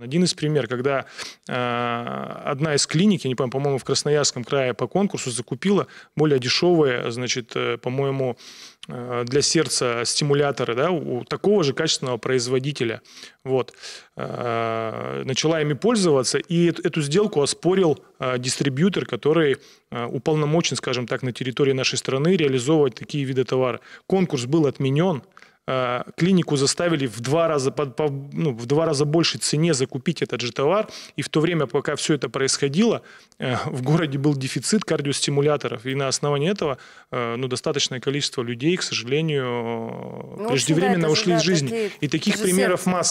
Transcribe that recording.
Один из примеров, когда э, одна из клиник, я не помню, по-моему, в Красноярском крае по конкурсу закупила более дешевые, значит, э, по-моему, э, для сердца стимуляторы, да, у такого же качественного производителя. Вот. Э, начала ими пользоваться, и эту, эту сделку оспорил э, дистрибьютор, который э, уполномочен, скажем так, на территории нашей страны реализовывать такие виды товара. Конкурс был отменен, Э, клинику заставили в два раза, по, по, ну, в два раза больше цене закупить этот же товар. И в то время, пока все это происходило, э, в городе был дефицит кардиостимуляторов. И на основании этого э, ну, достаточное количество людей, к сожалению, ну, преждевременно общем, да, ушли из жизни. И таких примеров масса.